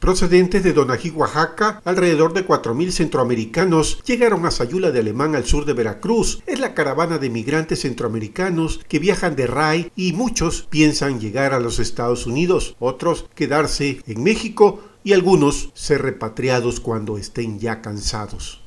Procedentes de Donají, Oaxaca, alrededor de 4.000 centroamericanos llegaron a Sayula de Alemán al sur de Veracruz. Es la caravana de migrantes centroamericanos que viajan de RAI y muchos piensan llegar a los Estados Unidos, otros quedarse en México y algunos ser repatriados cuando estén ya cansados.